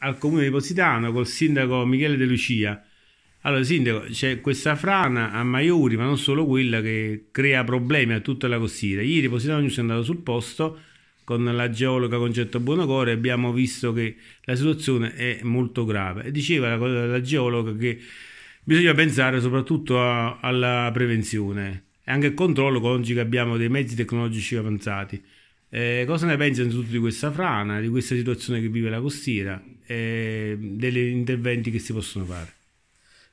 al comune di Positano col sindaco Michele De Lucia. Allora, sindaco, c'è questa frana a Maiuri, ma non solo quella, che crea problemi a tutta la costiera. Ieri Positano News è andato sul posto con la geologa Concetto Buonocore e abbiamo visto che la situazione è molto grave. diceva la, la geologa che bisogna pensare soprattutto a, alla prevenzione e anche al controllo con oggi che abbiamo dei mezzi tecnologici avanzati. Eh, cosa ne pensa di questa frana, di questa situazione che vive la costiera? eh, degli interventi che si possono fare.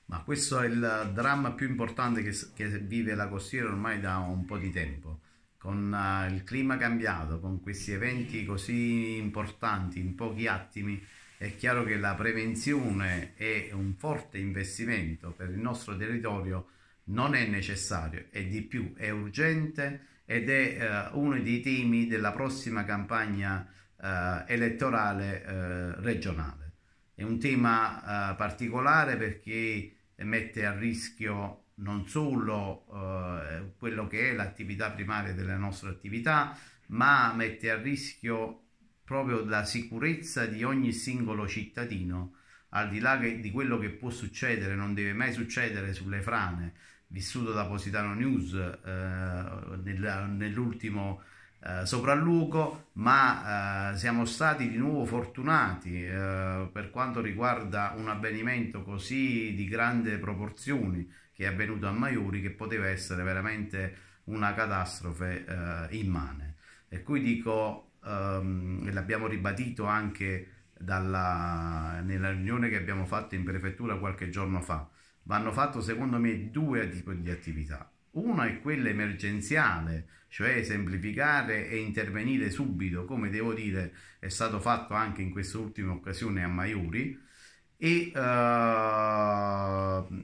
Ma questo è il dramma più importante che, che vive la costiera ormai da un po' di tempo con uh, il clima cambiato, con questi eventi così importanti in pochi attimi, è chiaro che la prevenzione e un forte investimento per il nostro territorio non è necessario, è di più, è urgente ed è uh, uno dei temi della prossima campagna eh, elettorale eh, regionale. È un tema eh, particolare perché mette a rischio non solo eh, quello che è l'attività primaria delle nostre attività, ma mette a rischio proprio la sicurezza di ogni singolo cittadino, al di là che, di quello che può succedere, non deve mai succedere sulle frane, vissuto da Positano News eh, nell'ultimo eh, sopralluogo, ma eh, siamo stati di nuovo fortunati eh, per quanto riguarda un avvenimento così di grande proporzioni che è avvenuto a Maiuri che poteva essere veramente una catastrofe eh, immane. Per cui dico, ehm, l'abbiamo ribadito anche dalla, nella riunione che abbiamo fatto in prefettura qualche giorno fa, vanno fatto secondo me due tipi di attività una è quella emergenziale, cioè semplificare e intervenire subito, come devo dire è stato fatto anche in quest'ultima occasione a Maiuri, e uh,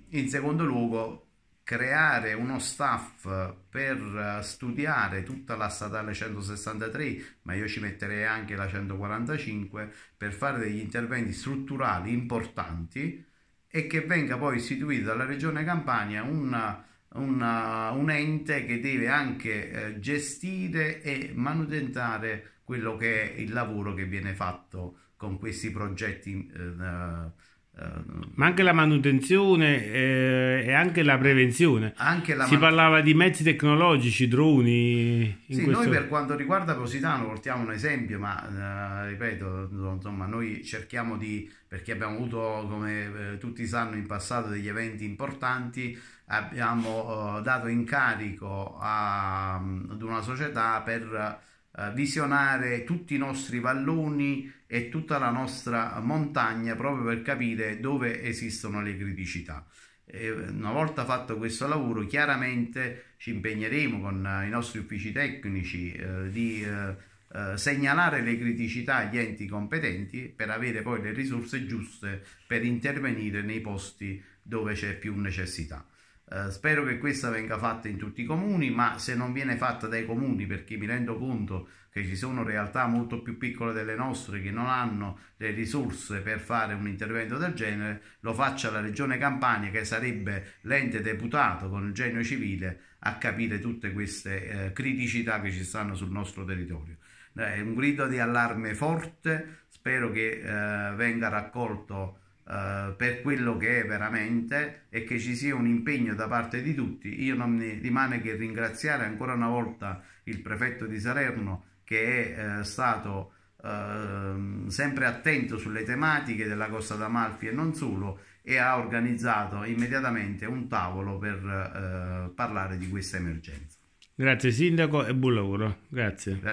in secondo luogo creare uno staff per studiare tutta la statale 163, ma io ci metterei anche la 145, per fare degli interventi strutturali importanti e che venga poi istituita dalla Regione Campania una una, un ente che deve anche eh, gestire e manutentare quello che è il lavoro che viene fatto con questi progetti eh, Ehm, ma anche la manutenzione eh, e anche la prevenzione. Anche la si parlava di mezzi tecnologici, droni. Sì, questo... noi per quanto riguarda Positano portiamo un esempio, ma eh, ripeto, insomma, noi cerchiamo di, perché abbiamo avuto, come eh, tutti sanno in passato, degli eventi importanti, abbiamo eh, dato incarico a, ad una società per eh, visionare tutti i nostri valloni e tutta la nostra montagna proprio per capire dove esistono le criticità. E una volta fatto questo lavoro, chiaramente ci impegneremo con eh, i nostri uffici tecnici eh, di eh, eh, segnalare le criticità agli enti competenti per avere poi le risorse giuste per intervenire nei posti dove c'è più necessità. Eh, spero che questa venga fatta in tutti i comuni, ma se non viene fatta dai comuni, perché mi rendo conto che ci sono realtà molto più piccole delle nostre che non hanno le risorse per fare un intervento del genere, lo faccia la Regione Campania che sarebbe l'ente deputato con il genio civile a capire tutte queste eh, criticità che ci stanno sul nostro territorio. Eh, è un grido di allarme forte, spero che eh, venga raccolto eh, per quello che è veramente e che ci sia un impegno da parte di tutti. Io non mi rimane che ringraziare ancora una volta il prefetto di Salerno che è eh, stato eh, sempre attento sulle tematiche della Costa d'Amalfi e non solo e ha organizzato immediatamente un tavolo per eh, parlare di questa emergenza. Grazie Sindaco e buon lavoro. Grazie. Grazie.